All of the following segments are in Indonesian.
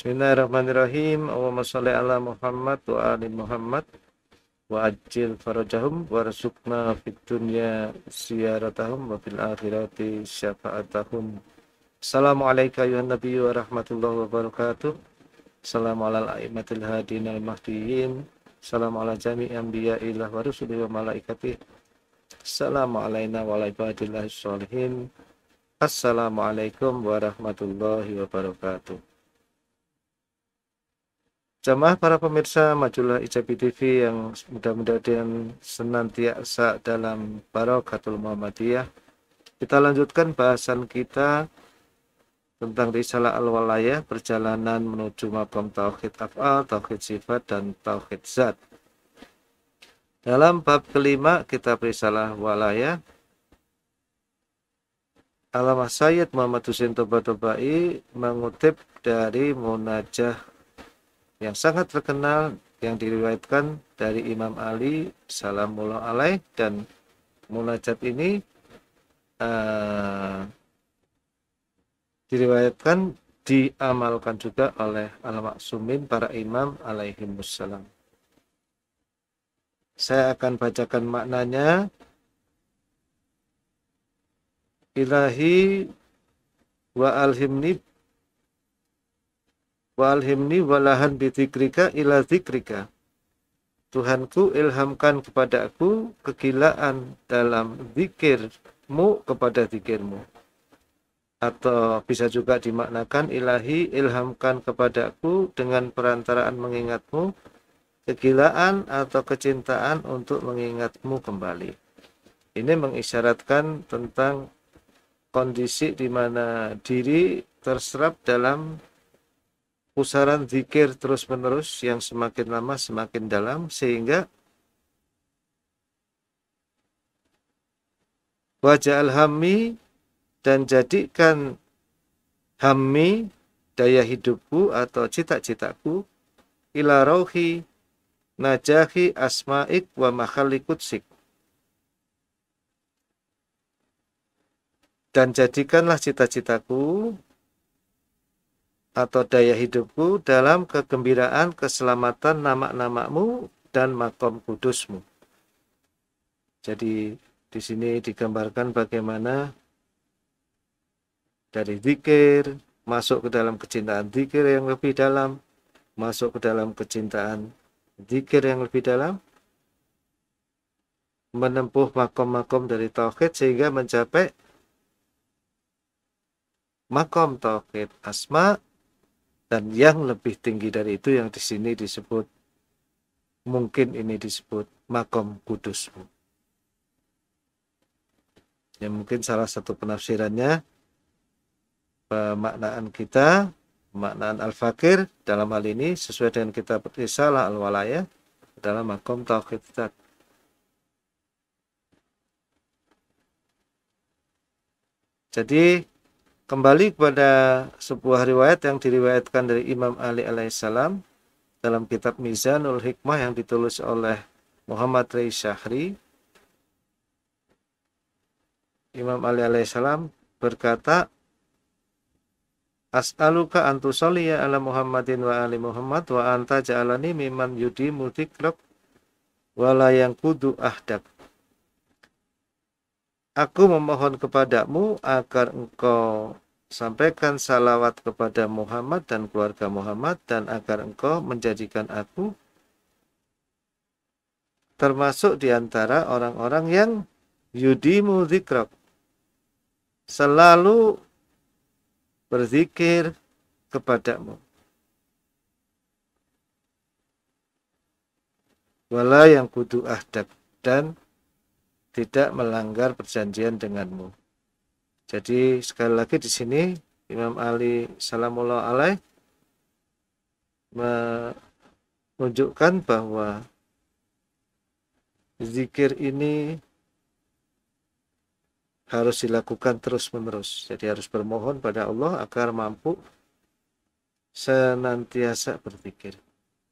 Bismillahirrahmanirrahim. Allahumma sholli ala Muhammad wa ali Muhammad wa ajil farajahum rasukna fid dunya siyaratahum wa fil akhirati syafaatahum. Assalamualaikum ya Nabi wa rahmatullahi wa barakatuh. Salam al aimatil hadin al mahdiyin. Salam ala jami'i anbiya ilah wa rusuli wa malaikatih. Salam alaina wa ala Assalamualaikum warahmatullahi wabarakatuh. Jamaah para pemirsa majulah Ijabi TV yang mudah-mudahan senantiasa dalam Barokatul Muhammadiyah. Kita lanjutkan bahasan kita tentang risalah al walayah perjalanan menuju makom tauhid af'al, tauhid sifat dan tauhid zat. Dalam bab kelima kita risalah walayah. Alamah Sayyid Muhammad Husin Toba Tobai mengutip dari Munajah yang sangat terkenal yang diriwayatkan dari Imam Ali Salamullah Alaih dan munajat ini uh, diriwayatkan diamalkan juga oleh al-maksumin para imam alaihi wassalam. Saya akan bacakan maknanya. Ilahi wa alhimni walhimni walahan bidzikrika ila zikrika. Tuhanku ilhamkan kepada aku kegilaan dalam zikirmu kepada zikirmu atau bisa juga dimaknakan ilahi ilhamkan kepadaku dengan perantaraan mengingatmu kegilaan atau kecintaan untuk mengingatmu kembali ini mengisyaratkan tentang kondisi di mana diri terserap dalam pusaran zikir terus-menerus yang semakin lama semakin dalam sehingga wajah alhami dan jadikan hammi daya hidupku atau cita-citaku ila rohi najahi asma'ik wa makhalikutsik kutsik dan jadikanlah cita-citaku atau daya hidupku dalam kegembiraan keselamatan nama-namamu dan makom kudusmu. Jadi di sini digambarkan bagaimana dari zikir masuk ke dalam kecintaan zikir yang lebih dalam, masuk ke dalam kecintaan zikir yang lebih dalam, menempuh makom-makom dari tauhid sehingga mencapai makom tauhid asma dan yang lebih tinggi dari itu yang di sini disebut mungkin ini disebut makom kudus. Yang mungkin salah satu penafsirannya pemaknaan kita pemaknaan al-fakir dalam hal ini sesuai dengan kitab risalah al-walaya dalam makom tauhid jadi kembali kepada sebuah riwayat yang diriwayatkan dari Imam Ali alaihissalam dalam kitab Mizanul Hikmah yang ditulis oleh Muhammad Rai Syahri Imam Ali alaihissalam berkata As'aluka antusoliya ala Muhammadin wa ali Muhammad wa anta ja'alani miman yudi dikrak wala yang kudu ahdak Aku memohon kepadamu agar engkau sampaikan salawat kepada Muhammad dan keluarga Muhammad dan agar engkau menjadikan aku termasuk di antara orang-orang yang yudimu zikrok selalu berzikir kepadamu wala yang kudu ahdak dan tidak melanggar perjanjian denganmu. Jadi sekali lagi di sini Imam Ali Salamullah Alaih menunjukkan bahwa zikir ini harus dilakukan terus-menerus. Jadi harus bermohon pada Allah agar mampu senantiasa berzikir.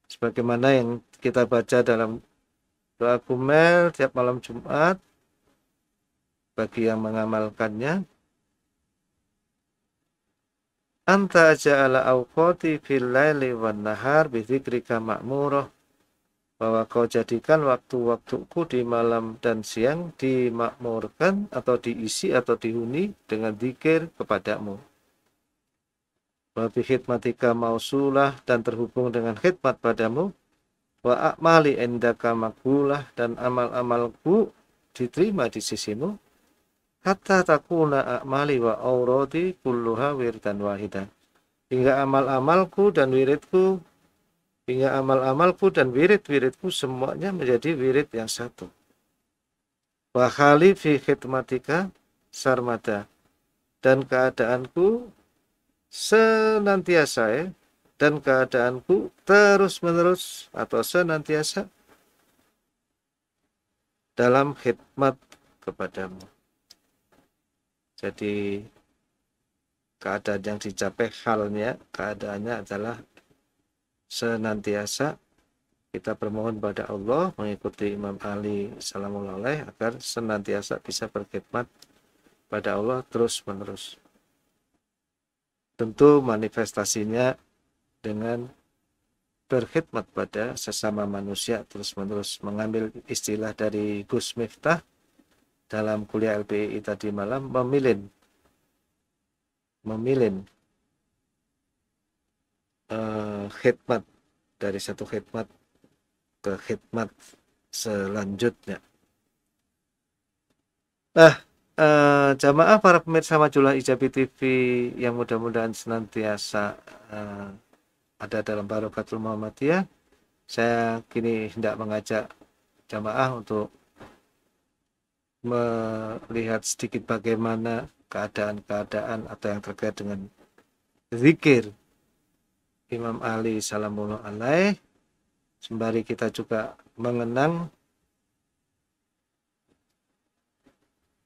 Sebagaimana yang kita baca dalam doa Kumel tiap malam Jumat, bagi yang mengamalkannya anta ja'ala awqati fil laili wan nahar bi makmuroh ma'murah bahwa kau jadikan waktu-waktuku di malam dan siang dimakmurkan atau diisi atau dihuni dengan zikir kepadamu. Wabi khidmatika mausulah dan terhubung dengan khidmat padamu. Wa akmali endaka makbulah dan amal-amalku diterima di sisimu hatta takuna a'mali wa aurati kulluha wiridan wahida hingga amal-amalku dan wiridku hingga amal-amalku dan wirid-wiridku semuanya menjadi wirid yang satu wa fi khidmatika sarmada dan keadaanku senantiasa ya, dan keadaanku terus-menerus atau senantiasa dalam khidmat kepadamu jadi keadaan yang dicapai halnya keadaannya adalah senantiasa kita bermohon pada Allah mengikuti Imam Ali Salamulaleh Alaih agar senantiasa bisa berkhidmat pada Allah terus menerus tentu manifestasinya dengan berkhidmat pada sesama manusia terus menerus mengambil istilah dari Gus Miftah dalam kuliah LPI tadi malam memilin memilin uh, khidmat dari satu khidmat ke khidmat selanjutnya. Nah, eh, jamaah para pemirsa majulah Ijabi TV yang mudah-mudahan senantiasa eh, ada dalam barokatul Muhammadiyah, saya kini hendak mengajak jamaah untuk melihat sedikit bagaimana keadaan-keadaan atau yang terkait dengan zikir Imam Ali salamullah alaih sembari kita juga mengenang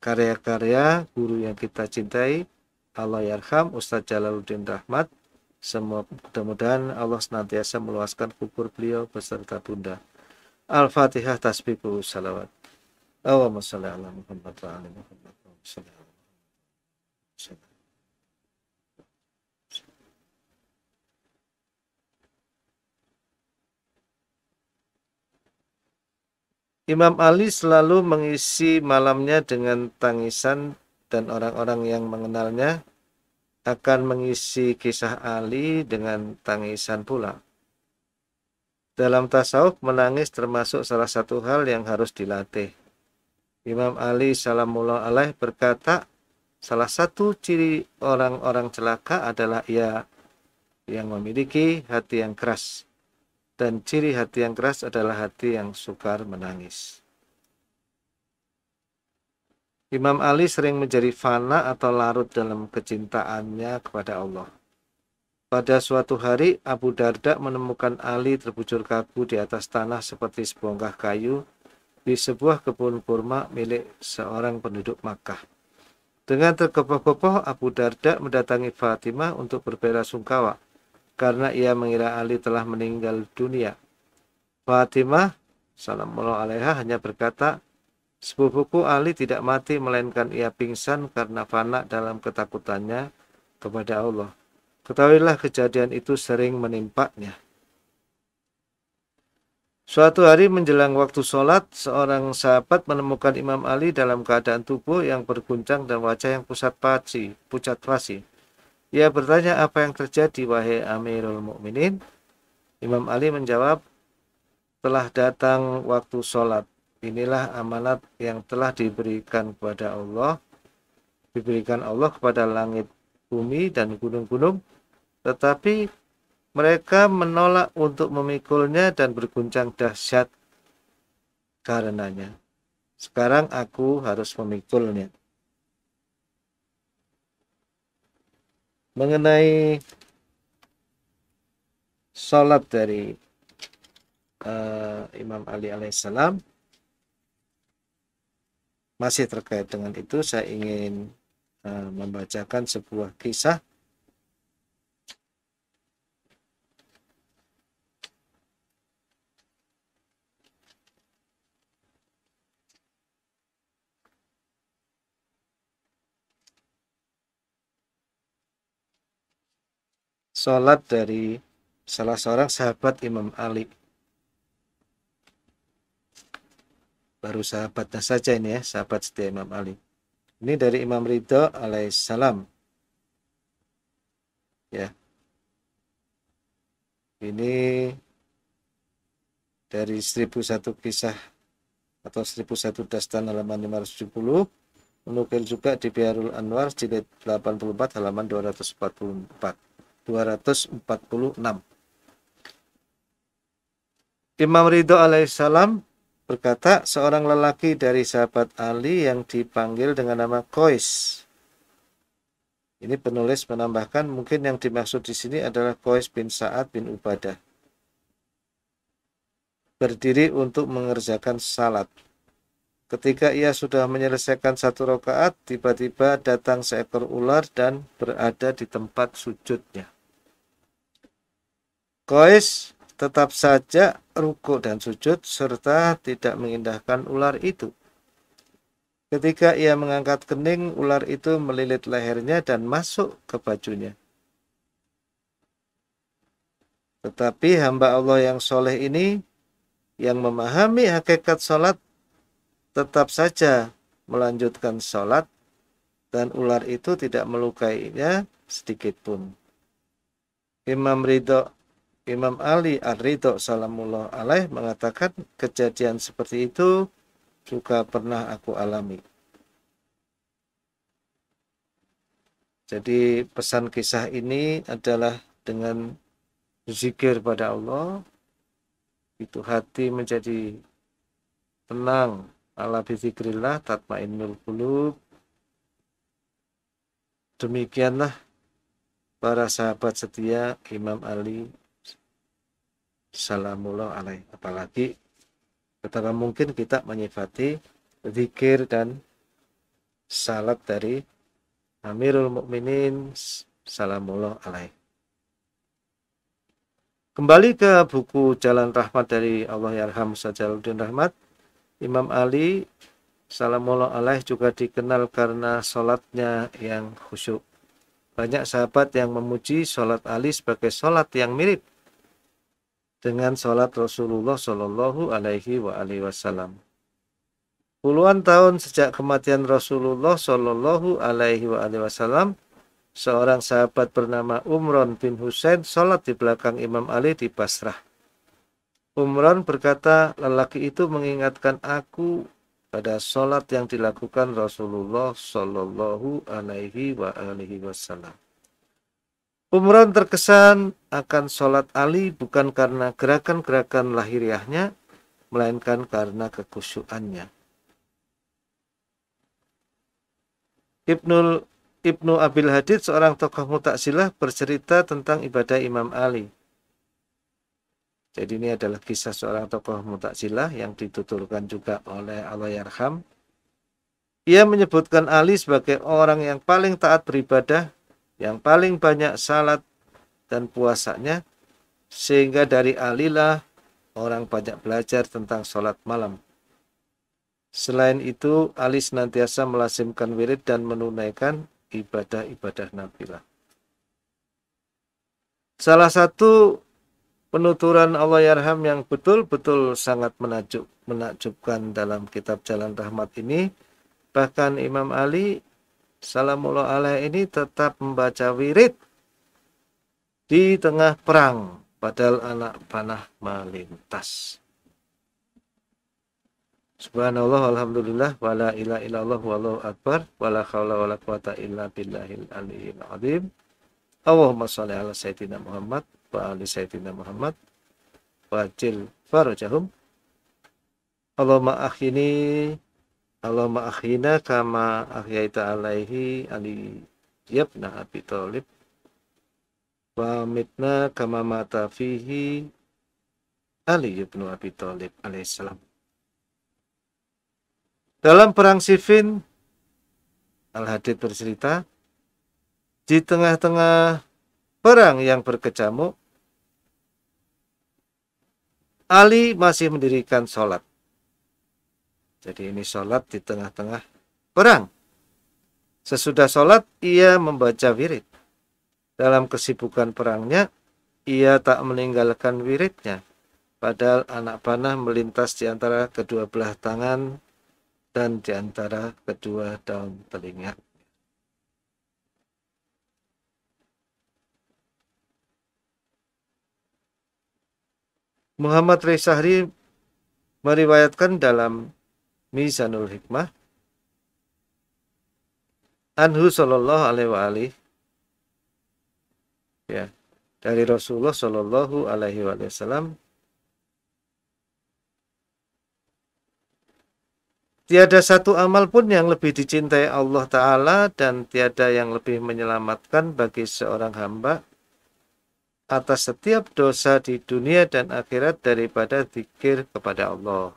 karya-karya guru yang kita cintai Allah Yarham Ustadz Jalaluddin Rahmat semua mudah-mudahan Allah senantiasa meluaskan kubur beliau beserta bunda Al-Fatihah tasbihul salawat Muhammad Imam Ali selalu mengisi malamnya dengan tangisan dan orang-orang yang mengenalnya akan mengisi kisah Ali dengan tangisan pula. Dalam tasawuf menangis termasuk salah satu hal yang harus dilatih. Imam Ali Salamullah Alaih berkata, salah satu ciri orang-orang celaka adalah ia yang memiliki hati yang keras. Dan ciri hati yang keras adalah hati yang sukar menangis. Imam Ali sering menjadi fana atau larut dalam kecintaannya kepada Allah. Pada suatu hari, Abu Darda menemukan Ali terbujur kaku di atas tanah seperti sebongkah kayu di sebuah kebun kurma milik seorang penduduk Makkah. Dengan tergopoh-gopoh, Abu Darda mendatangi Fatimah untuk berbela sungkawa karena ia mengira Ali telah meninggal dunia. Fatimah Salamullah alaiha hanya berkata, Sepupuku Ali tidak mati melainkan ia pingsan karena fana dalam ketakutannya kepada Allah. Ketahuilah kejadian itu sering menimpanya. Suatu hari menjelang waktu sholat, seorang sahabat menemukan Imam Ali dalam keadaan tubuh yang berguncang dan wajah yang pusat paci, pucat pasi. Ia bertanya apa yang terjadi wahai Amirul Mukminin. Imam Ali menjawab, telah datang waktu sholat. Inilah amanat yang telah diberikan kepada Allah, diberikan Allah kepada langit, bumi, dan gunung-gunung. Tetapi mereka menolak untuk memikulnya dan berguncang dahsyat karenanya. Sekarang aku harus memikulnya. Mengenai sholat dari uh, Imam Ali alaihissalam masih terkait dengan itu saya ingin uh, membacakan sebuah kisah sholat dari salah seorang sahabat Imam Ali. Baru sahabatnya saja ini ya, sahabat setia Imam Ali. Ini dari Imam Ridho alaihissalam. Ya. Ini dari 1001 kisah atau 1001 dastan halaman 570 menukil juga di Biarul Anwar jilid 84 halaman 244. 246. Imam Ridho alaihissalam berkata, seorang lelaki dari sahabat Ali yang dipanggil dengan nama Kois. Ini penulis menambahkan mungkin yang dimaksud di sini adalah Kois bin Sa'ad bin Ubadah. Berdiri untuk mengerjakan salat. Ketika ia sudah menyelesaikan satu rakaat tiba-tiba datang seekor ular dan berada di tempat sujudnya. Kois tetap saja ruku dan sujud serta tidak mengindahkan ular itu. Ketika ia mengangkat kening, ular itu melilit lehernya dan masuk ke bajunya. Tetapi hamba Allah yang soleh ini, yang memahami hakikat sholat tetap saja melanjutkan sholat dan ular itu tidak melukainya sedikit pun. Imam Ridho Imam Ali Ar-Ridho Salamullah Alaih mengatakan kejadian seperti itu juga pernah aku alami. Jadi pesan kisah ini adalah dengan zikir pada Allah itu hati menjadi tenang Ala bizikrillah tatmainnul qulub. Demikianlah para sahabat setia Imam Ali salamullah alaih. Apalagi betapa mungkin kita menyifati zikir dan salat dari Amirul Mukminin salamullah alaih. Kembali ke buku Jalan Rahmat dari Allah Yarham Sajaluddin Rahmat. Imam Ali Salamullah alaih juga dikenal karena sholatnya yang khusyuk. Banyak sahabat yang memuji sholat Ali sebagai sholat yang mirip dengan sholat Rasulullah Shallallahu Alaihi Wasallam. Puluhan tahun sejak kematian Rasulullah Shallallahu Alaihi Wasallam, seorang sahabat bernama Umron bin Husain sholat di belakang Imam Ali di Basrah. Umran berkata, lelaki itu mengingatkan aku pada sholat yang dilakukan Rasulullah Shallallahu Alaihi wa Wasallam. Umran terkesan akan sholat Ali bukan karena gerakan-gerakan lahiriahnya, melainkan karena kekusyuannya. Ibnul Ibnu Abil Hadid, seorang tokoh mutaksilah, bercerita tentang ibadah Imam Ali. Jadi ini adalah kisah seorang tokoh Mutazilah yang dituturkan juga oleh Allah Yarham. Ia menyebutkan Ali sebagai orang yang paling taat beribadah, yang paling banyak salat dan puasanya, sehingga dari Ali lah orang banyak belajar tentang sholat malam. Selain itu, Ali senantiasa melazimkan wirid dan menunaikan ibadah-ibadah nabilah. Salah satu penuturan Allah Yarham yang betul-betul sangat menakjub, menakjubkan dalam kitab Jalan Rahmat ini. Bahkan Imam Ali Salamullah Alaih ini tetap membaca wirid di tengah perang padahal anak panah melintas. Subhanallah alhamdulillah wala ila illallah wallahu akbar wala haula wala quwata illa billahil aliyil azim. Allahumma salli ala sayyidina Muhammad wa ali sayyidina Muhammad wa ajil farajahum Allahumma akhini Allahumma akhina kama ahyaita alaihi ali yabna abi talib wa mitna kama mata fihi Ali yabnu Abi Talib, alaihissalam. Dalam perang Siffin, Al Hadid bercerita, di tengah-tengah perang yang berkecamuk, Ali masih mendirikan sholat. Jadi ini sholat di tengah-tengah perang. Sesudah sholat, ia membaca wirid. Dalam kesibukan perangnya, ia tak meninggalkan wiridnya. Padahal anak panah melintas di antara kedua belah tangan dan di antara kedua daun telinga. Muhammad Reisahri meriwayatkan dalam Mizanul Hikmah Anhu sallallahu Alaihi Wasallam ya dari Rasulullah sallallahu Alaihi Wasallam Tiada satu amal pun yang lebih dicintai Allah Ta'ala dan tiada yang lebih menyelamatkan bagi seorang hamba atas setiap dosa di dunia dan akhirat daripada zikir kepada Allah.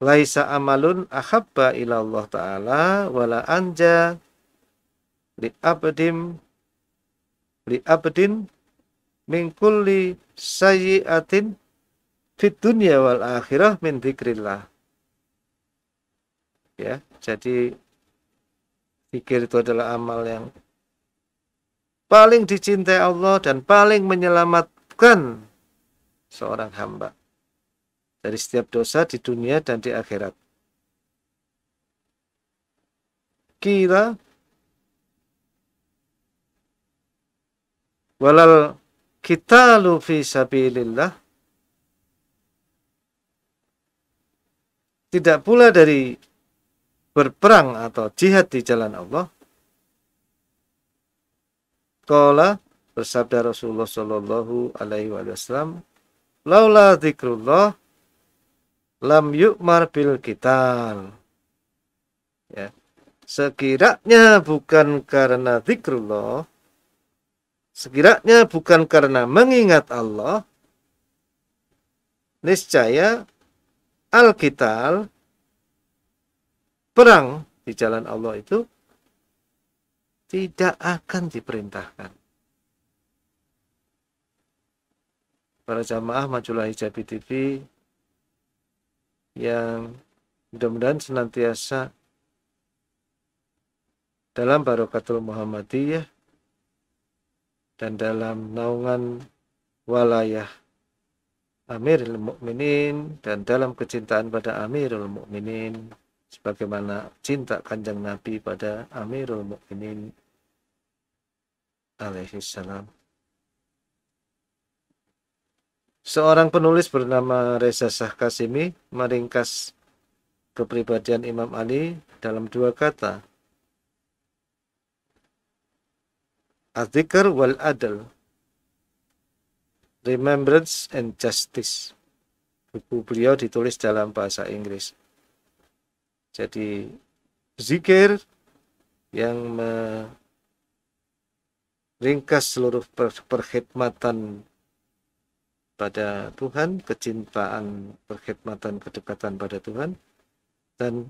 Laisa amalun ahabba Allah ta'ala wala anja li'abdim li'abdin min kulli sayyi'atin fit dunya wal akhirah min dzikrillah. Ya, jadi zikir itu adalah amal yang paling dicintai Allah dan paling menyelamatkan seorang hamba dari setiap dosa di dunia dan di akhirat. Kira walal kita lufi sabilillah tidak pula dari berperang atau jihad di jalan Allah Kola bersabda Rasulullah Shallallahu Alaihi Wasallam, laula dikruloh lam yukmar bil kital. Ya. Sekiranya bukan karena zikrullah, sekiranya bukan karena mengingat Allah, niscaya al perang di jalan Allah itu tidak akan diperintahkan. Para jamaah Majulah Hijabi TV yang mudah-mudahan senantiasa dalam barokatul Muhammadiyah dan dalam naungan walayah Amirul Mukminin dan dalam kecintaan pada Amirul Mukminin sebagaimana cinta kanjeng Nabi pada Amirul Mukminin alaihi salam. Seorang penulis bernama Reza Kasimi meringkas kepribadian Imam Ali dalam dua kata. Adzikr wal adl. Remembrance and Justice. Buku beliau ditulis dalam bahasa Inggris. Jadi zikir yang meringkas seluruh per perkhidmatan pada Tuhan, kecintaan, perkhidmatan, kedekatan pada Tuhan, dan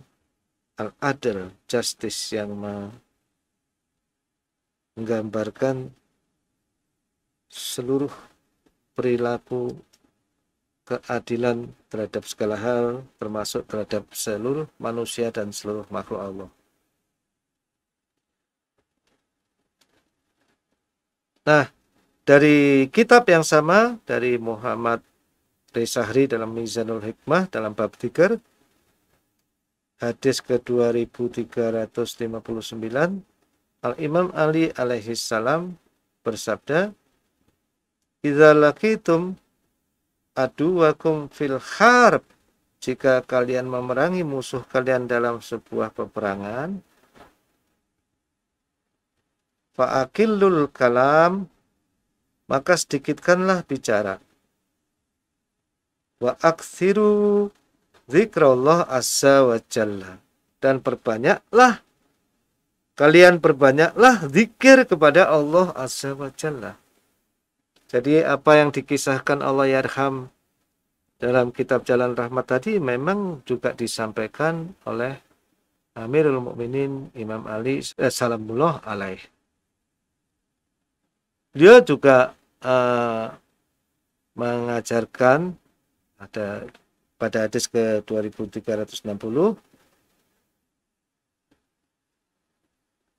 al-adl, justice yang menggambarkan seluruh perilaku keadilan terhadap segala hal, termasuk terhadap seluruh manusia dan seluruh makhluk Allah. Nah, dari kitab yang sama dari Muhammad Rizahri dalam Mizanul Hikmah dalam bab tiga hadis ke-2359 Al-Imam Ali alaihi salam bersabda Idza laqitum aduwakum fil harb jika kalian memerangi musuh kalian dalam sebuah peperangan fa'akillul kalam maka sedikitkanlah bicara wa aksiru zikrullah azza wa jalla dan perbanyaklah kalian perbanyaklah zikir kepada Allah azza wa jalla jadi apa yang dikisahkan Allah Yarham dalam kitab Jalan Rahmat tadi memang juga disampaikan oleh Amirul Mukminin Imam Ali eh, Salamullah alaih. Dia juga eh, mengajarkan ada pada hadis ke 2360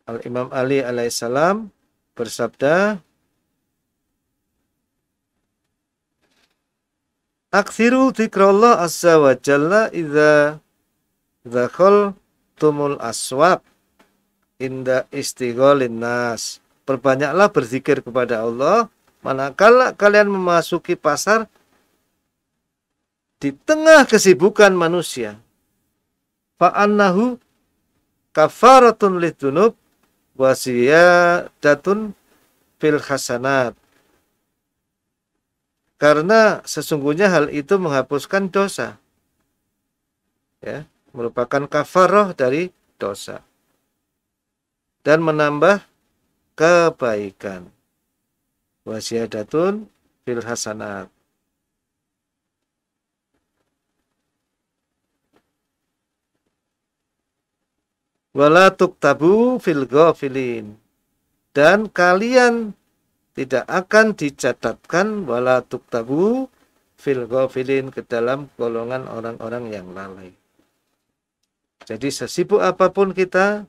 Al Imam Ali alaihissalam bersabda Aksiru dzikrallah azza wa jalla idza dakhal tumul aswab inda istighalin nas. Perbanyaklah berzikir kepada Allah manakala kalian memasuki pasar di tengah kesibukan manusia. annahu kafaratun lidunub wasiyadatun fil hasanat karena sesungguhnya hal itu menghapuskan dosa. Ya, merupakan kafaroh dari dosa dan menambah kebaikan. Wasiadatun fil hasanat. Wala tuktabu fil Dan kalian tidak akan dicatatkan wala tuktabu fil ghafilin ke dalam golongan orang-orang yang lalai. Jadi sesibuk apapun kita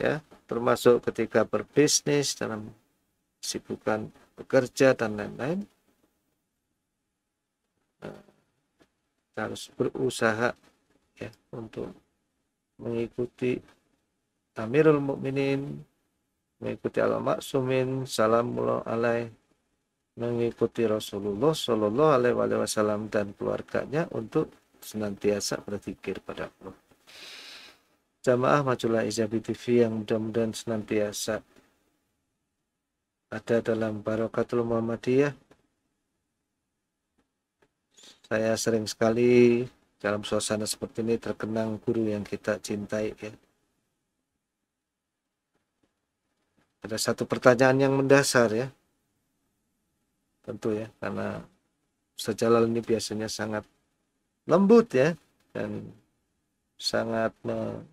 ya, termasuk ketika berbisnis dalam sibukan bekerja dan lain-lain eh, harus berusaha ya untuk mengikuti Amirul Mukminin mengikuti al-maksumin salamullah alaih mengikuti Rasulullah Shallallahu Alaihi Wasallam dan keluarganya untuk senantiasa berzikir pada Allah. Jamaah Majulah Ijabi TV yang mudah-mudahan senantiasa ada dalam Barokatul Muhammadiyah. Saya sering sekali dalam suasana seperti ini terkenang guru yang kita cintai ya ada satu pertanyaan yang mendasar ya tentu ya karena sejalan ini biasanya sangat lembut ya dan sangat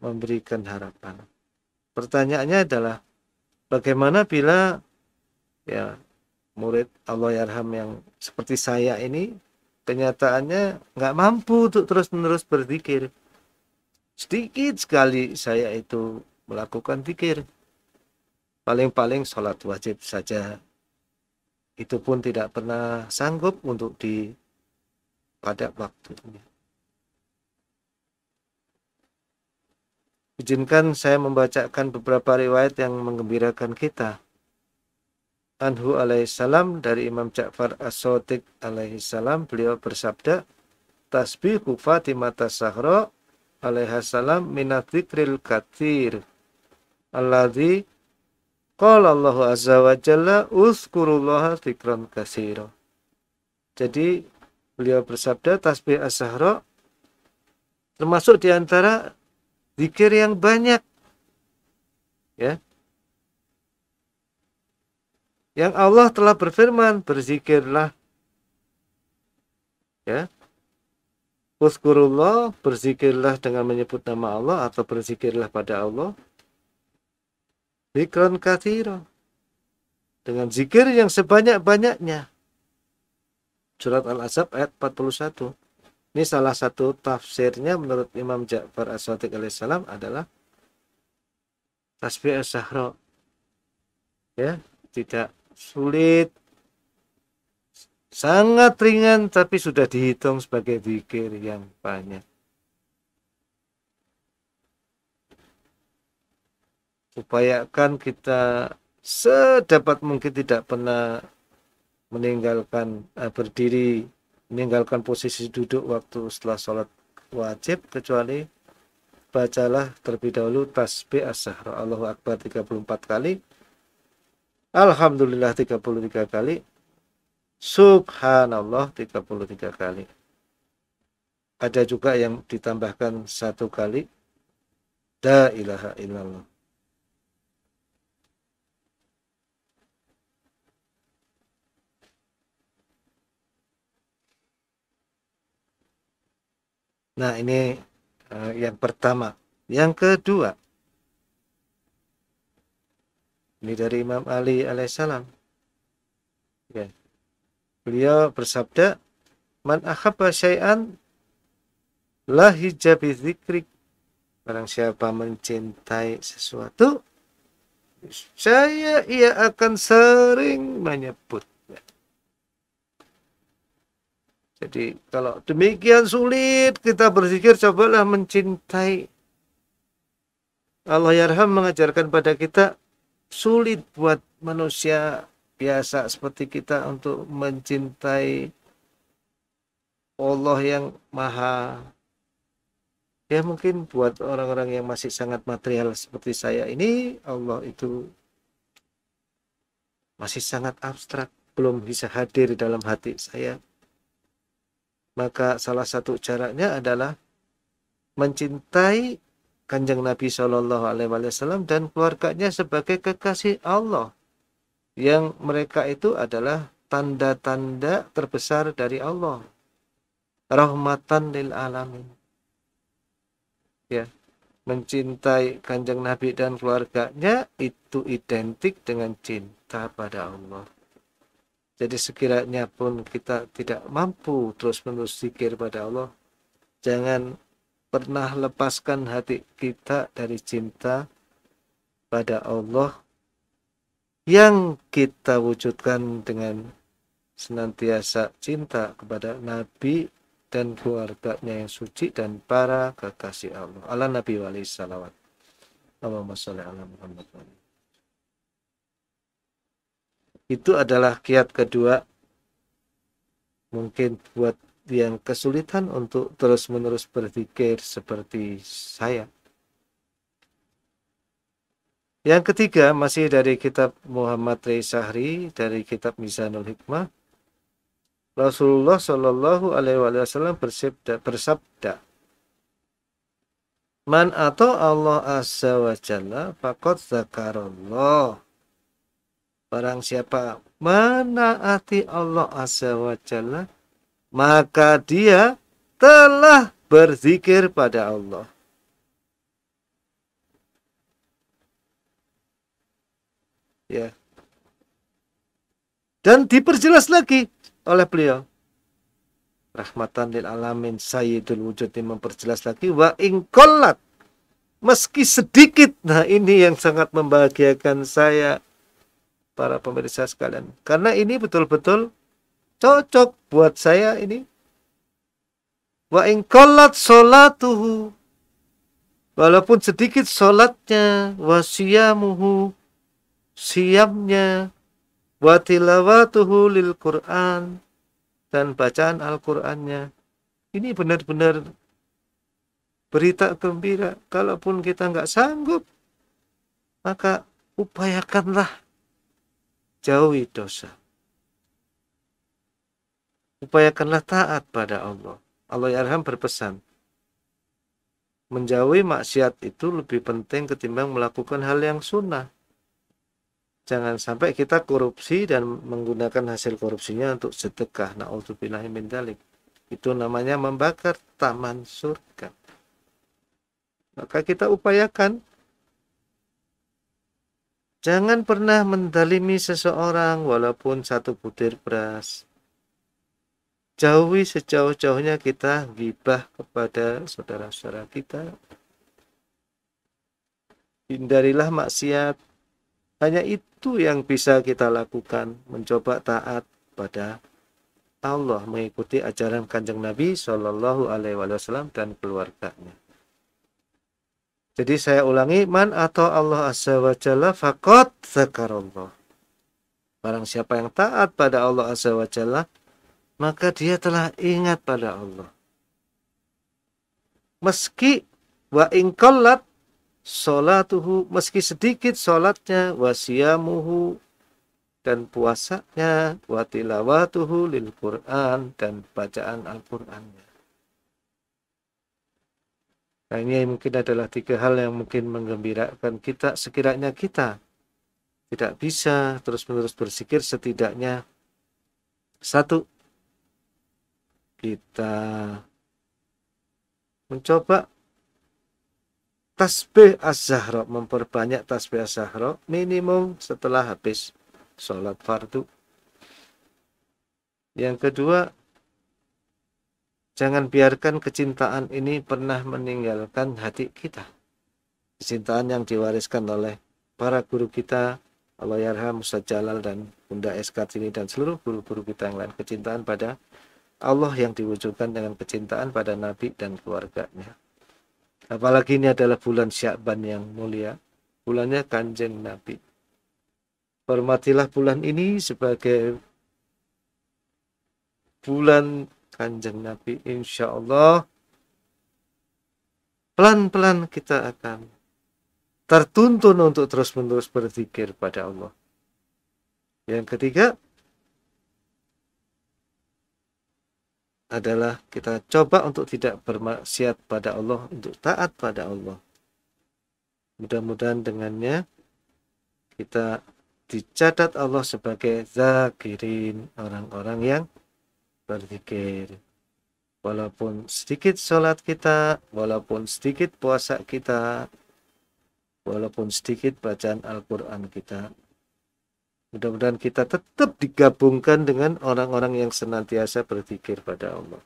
memberikan harapan. Pertanyaannya adalah bagaimana bila ya murid Allah Yarham yang seperti saya ini kenyataannya nggak mampu untuk terus-menerus berzikir. Sedikit sekali saya itu melakukan zikir paling-paling sholat wajib saja itu pun tidak pernah sanggup untuk di pada waktunya izinkan saya membacakan beberapa riwayat yang mengembirakan kita Anhu alaihissalam dari Imam Ja'far As-Sotik alaihissalam beliau bersabda tasbihu Fatimah Sa'hrak alaihissalam minat zikril kathir alladhi Qala Allahu Azza wa Jalla uzkurullaha dzikran katsira. Jadi beliau bersabda tasbih as termasuk di antara zikir yang banyak. Ya. Yang Allah telah berfirman, berzikirlah. Ya. Uzkurullah, berzikirlah dengan menyebut nama Allah atau berzikirlah pada Allah Dikon kathiro. Dengan zikir yang sebanyak-banyaknya. Surat Al-Azab ayat 41. Ini salah satu tafsirnya menurut Imam Ja'far As-Sadiq alaihissalam adalah tasbih as-sahra. Ya, tidak sulit sangat ringan tapi sudah dihitung sebagai zikir yang banyak. upayakan kita sedapat mungkin tidak pernah meninggalkan eh, berdiri meninggalkan posisi duduk waktu setelah sholat wajib kecuali bacalah terlebih dahulu tasbih as Allahu Akbar 34 kali Alhamdulillah 33 kali Subhanallah 33 kali ada juga yang ditambahkan satu kali Da ilaha illallah Nah, ini uh, yang pertama. Yang kedua, ini dari Imam Ali alaihissalam. Ya. Beliau bersabda, "Man akhaba syai'an la hijabi dzikrik." Barang siapa mencintai sesuatu, saya ia akan sering menyebut Jadi kalau demikian sulit kita berzikir cobalah mencintai. Allah Yarham mengajarkan pada kita sulit buat manusia biasa seperti kita untuk mencintai Allah yang maha ya mungkin buat orang-orang yang masih sangat material seperti saya ini Allah itu masih sangat abstrak belum bisa hadir dalam hati saya maka salah satu caranya adalah mencintai Kanjeng Nabi Shallallahu Alaihi Wasallam dan keluarganya sebagai kekasih Allah yang mereka itu adalah tanda-tanda terbesar dari Allah rahmatan lil alamin ya mencintai kanjeng Nabi dan keluarganya itu identik dengan cinta pada Allah jadi sekiranya pun kita tidak mampu terus-menerus zikir pada Allah, jangan pernah lepaskan hati kita dari cinta pada Allah yang kita wujudkan dengan senantiasa cinta kepada Nabi dan keluarganya yang suci dan para kekasih Allah. Allah Nabi wali salawat. Allahumma salli ala Muhammad. Itu adalah kiat kedua. Mungkin buat yang kesulitan untuk terus-menerus berpikir seperti saya. Yang ketiga masih dari kitab Muhammad Rai Sahri dari kitab Mizanul Hikmah. Rasulullah Shallallahu Alaihi Wasallam bersabda, bersabda Man atau Allah Azza wa Jalla Fakot zakarallah Barang siapa menaati Allah Azza wa Jalla, maka dia telah berzikir pada Allah. Ya. Dan diperjelas lagi oleh beliau. Rahmatan lil alamin sayyidul wujud ini memperjelas lagi wa ingkollat. Meski sedikit. Nah ini yang sangat membahagiakan saya para pemirsa sekalian. Karena ini betul-betul cocok buat saya ini. Wa ingkolat solatuhu. Walaupun sedikit solatnya, wasiyamuhu, siamnya, tilawatuhu lil Quran, dan bacaan Al-Qurannya. Ini benar-benar berita gembira. Kalaupun kita nggak sanggup, maka upayakanlah jauhi dosa. Upayakanlah taat pada Allah. Allah berpesan, menjauhi maksiat itu lebih penting ketimbang melakukan hal yang sunnah. Jangan sampai kita korupsi dan menggunakan hasil korupsinya untuk sedekah. Na'udzubillahi Itu namanya membakar taman surga. Maka kita upayakan Jangan pernah mendalimi seseorang walaupun satu butir beras. Jauhi sejauh-jauhnya kita gibah kepada saudara-saudara kita. Hindarilah maksiat. Hanya itu yang bisa kita lakukan, mencoba taat pada Allah mengikuti ajaran Kanjeng Nabi Shallallahu alaihi wasallam dan keluarganya. Jadi saya ulangi man atau Allah azza wa jalla faqad dzakarallah. Barang siapa yang taat pada Allah azza wa jalla maka dia telah ingat pada Allah. Meski wa ingkollat salatuhu meski sedikit wa wasiamuhu dan puasanya wa tilawatuhu lil Quran dan bacaan Al-Qur'annya. Nah ini mungkin adalah tiga hal yang mungkin menggembirakan kita sekiranya kita tidak bisa terus-menerus bersikir setidaknya satu kita mencoba tasbih az-zahra memperbanyak tasbih az-zahra minimum setelah habis sholat fardu yang kedua Jangan biarkan kecintaan ini pernah meninggalkan hati kita. Kecintaan yang diwariskan oleh para guru kita, Allah Yarham, Ustaz Jalal, dan Bunda Eskatini ini, dan seluruh guru-guru kita yang lain. Kecintaan pada Allah yang diwujudkan dengan kecintaan pada Nabi dan keluarganya. Apalagi ini adalah bulan Syakban yang mulia. Bulannya kanjeng Nabi. Hormatilah bulan ini sebagai bulan kanjeng Nabi insya Allah pelan-pelan kita akan tertuntun untuk terus-menerus berzikir pada Allah. Yang ketiga adalah kita coba untuk tidak bermaksiat pada Allah, untuk taat pada Allah. Mudah-mudahan dengannya kita dicatat Allah sebagai zakirin, orang-orang yang berpikir walaupun sedikit sholat kita walaupun sedikit puasa kita walaupun sedikit bacaan Al-Quran kita mudah-mudahan kita tetap digabungkan dengan orang-orang yang senantiasa berpikir pada Allah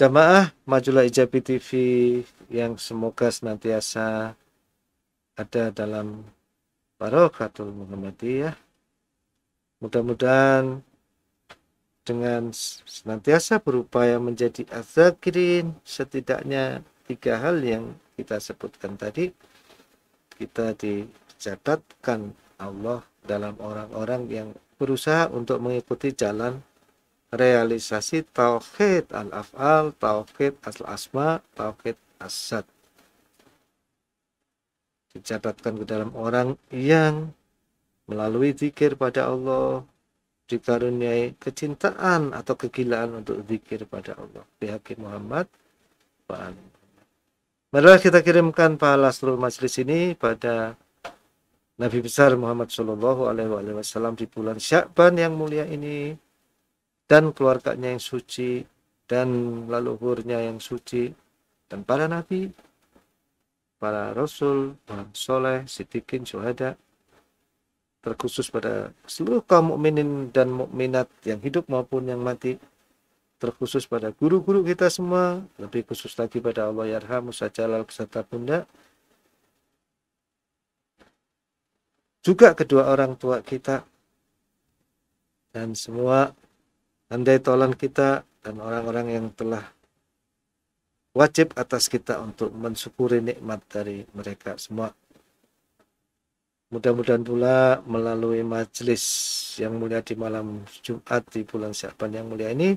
jamaah majulah ijabi TV yang semoga senantiasa ada dalam barokatul Muhammadiyah mudah-mudahan dengan senantiasa berupaya menjadi azakirin setidaknya tiga hal yang kita sebutkan tadi kita dicatatkan Allah dalam orang-orang yang berusaha untuk mengikuti jalan realisasi tauhid al-af'al, tauhid al-asma, tauhid asad. Dicatatkan ke dalam orang yang melalui zikir pada Allah, dikaruniai kecintaan atau kegilaan untuk zikir pada Allah. Bihaki Muhammad wa Marilah kita kirimkan pahala seluruh majelis ini pada Nabi besar Muhammad Shallallahu Alaihi Wasallam di bulan Syakban yang mulia ini dan keluarganya yang suci dan leluhurnya yang suci dan para nabi, para rasul, orang soleh, sitikin, syuhada, terkhusus pada seluruh kaum mukminin dan mukminat yang hidup maupun yang mati terkhusus pada guru-guru kita semua lebih khusus lagi pada Allah Yarhamu ya Jalal beserta bunda juga kedua orang tua kita dan semua andai tolan kita dan orang-orang yang telah wajib atas kita untuk mensyukuri nikmat dari mereka semua. Mudah-mudahan pula melalui majelis yang mulia di malam Jumat di bulan Syaban yang mulia ini,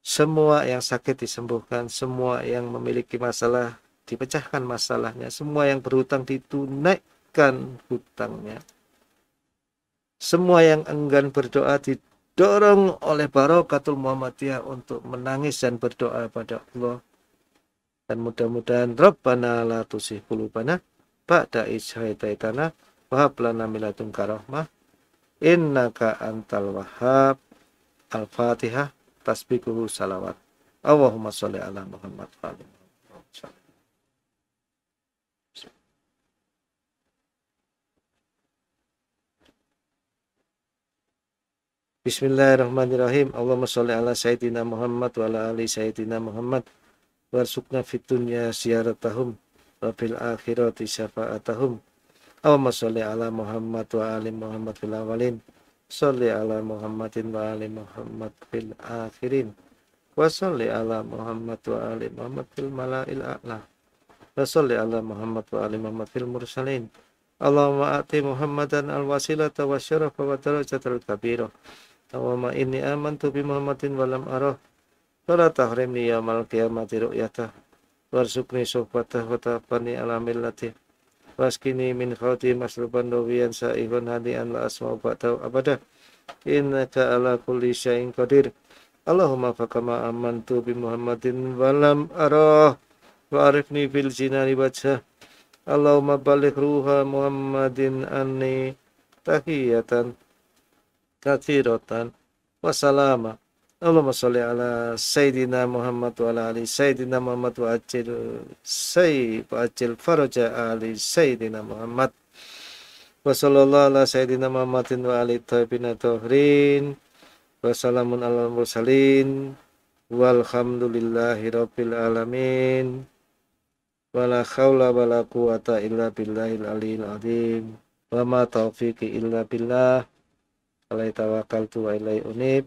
semua yang sakit disembuhkan, semua yang memiliki masalah dipecahkan masalahnya, semua yang berhutang ditunaikan hutangnya. Semua yang enggan berdoa didorong oleh Barokatul Muhammadiyah untuk menangis dan berdoa pada Allah. Dan mudah-mudahan Rabbana la tusih kulubana ba'da ishaytaitana wahab lana milatun karahmah innaka antal wahab al-fatihah tasbikuhu salawat Allahumma sholli ala Muhammad wa ala Bismillahirrahmanirrahim. Allahumma sholli ala sayyidina Muhammad wa ala ali sayyidina Muhammad Warsukna fitunya dunya wa fil akhirati syafa'atahum Allahumma sholli ala Muhammad wa ali Muhammad fil awalin sholli ala Muhammadin wa ali Muhammad fil akhirin wa sholli ala Muhammad wa ali Muhammad fil mala'il a'la wa sholli ala Muhammad wa ali Muhammad fil mursalin Allahumma ati Muhammadan al-wasilata wa syarafa wa darajatal kabira Allahumma inni amantu bi Muhammadin wa lam arah Fala tahrimni yaumal qiyamati ru'yatah warzuqni sohbatah wa tabbani ala millatih waskini min khawti masruban dawiyan sa'ihun hadian la asma'u ba'dahu abadah innaka ala kulli syai'in qadir Allahumma fakama amantu bi Muhammadin walam arah wa arifni fil jinani baca. Allahumma balik ruha Muhammadin anni tahiyatan kathiratan wasalama Allahumma salli ala Sayyidina Muhammad wa ala ali Sayyidina Muhammad wa ajil say wa ajil faraja ali Sayyidina Muhammad wa sallallahu ala Sayyidina Muhammadin wa ali tayyibin tahrin wa salamun ala mursalin walhamdulillahi rabbil alamin la khawla la quwata illa billahil alihil azim wa ma taufiqi illa billah alaih tawakal tuwa ilaih unib